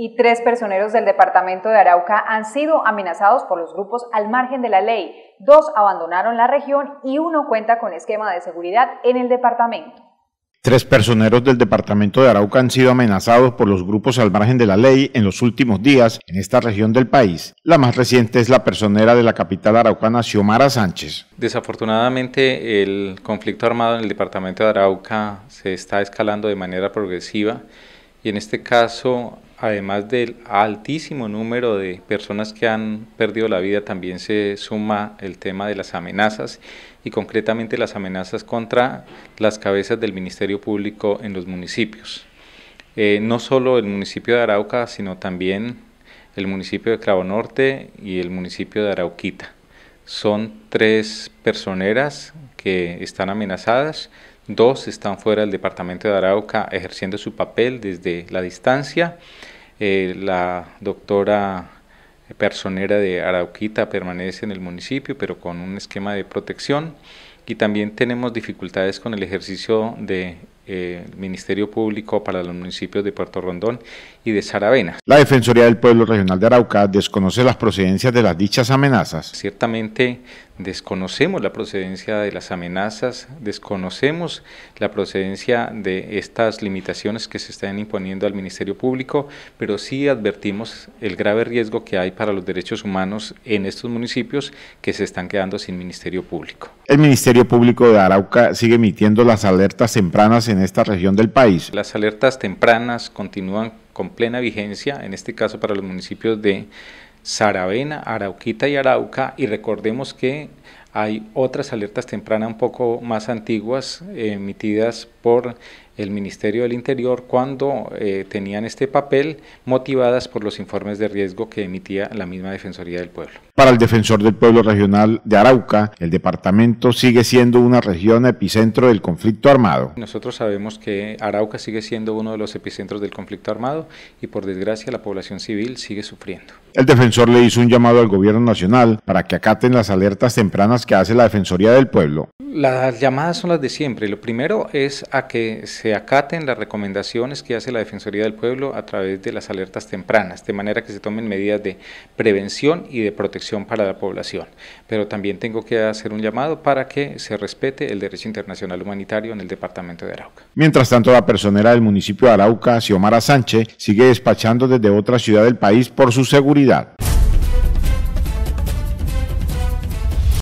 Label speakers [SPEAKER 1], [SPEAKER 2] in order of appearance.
[SPEAKER 1] y tres personeros del departamento de Arauca han sido amenazados por los grupos al margen de la ley. Dos abandonaron la región y uno cuenta con esquema de seguridad en el departamento.
[SPEAKER 2] Tres personeros del departamento de Arauca han sido amenazados por los grupos al margen de la ley en los últimos días en esta región del país. La más reciente es la personera de la capital araucana, Xiomara Sánchez.
[SPEAKER 1] Desafortunadamente, el conflicto armado en el departamento de Arauca se está escalando de manera progresiva y en este caso, además del altísimo número de personas que han perdido la vida, también se suma el tema de las amenazas y concretamente las amenazas contra las cabezas del Ministerio Público en los municipios. Eh, no solo el municipio de Arauca, sino también el municipio de Cravo Norte y el municipio de Arauquita. Son tres personeras que están amenazadas, dos están fuera del departamento de Arauca ejerciendo su papel desde la distancia. Eh, la doctora personera de Arauquita permanece en el municipio, pero con un esquema de protección. Y también tenemos dificultades con el ejercicio de eh, Ministerio Público para los municipios de Puerto Rondón y de Saravena.
[SPEAKER 2] La Defensoría del Pueblo Regional de Arauca desconoce las procedencias de las dichas amenazas.
[SPEAKER 1] Ciertamente desconocemos la procedencia de las amenazas, desconocemos la procedencia de estas limitaciones que se están imponiendo al Ministerio Público, pero sí advertimos el grave riesgo que hay para los derechos humanos en estos municipios que se están quedando sin Ministerio Público.
[SPEAKER 2] El Ministerio Público de Arauca sigue emitiendo las alertas tempranas en esta región del país.
[SPEAKER 1] Las alertas tempranas continúan con plena vigencia, en este caso para los municipios de Saravena, Arauquita y Arauca, y recordemos que hay otras alertas tempranas un poco más antiguas emitidas por el Ministerio del Interior cuando eh, tenían este papel motivadas por los informes de riesgo que emitía la misma Defensoría del Pueblo.
[SPEAKER 2] Para el Defensor del Pueblo Regional de Arauca, el departamento sigue siendo una región epicentro del conflicto armado.
[SPEAKER 1] Nosotros sabemos que Arauca sigue siendo uno de los epicentros del conflicto armado y por desgracia la población civil sigue sufriendo.
[SPEAKER 2] El defensor le hizo un llamado al gobierno nacional para que acaten las alertas tempranas que hace la Defensoría del Pueblo?
[SPEAKER 1] Las llamadas son las de siempre. Lo primero es a que se acaten las recomendaciones que hace la Defensoría del Pueblo a través de las alertas tempranas, de manera que se tomen medidas de prevención y de protección para la población. Pero también tengo que hacer un llamado para que se respete el derecho internacional humanitario en el departamento de Arauca.
[SPEAKER 2] Mientras tanto, la personera del municipio de Arauca, Xiomara Sánchez, sigue despachando desde otra ciudad del país por su seguridad.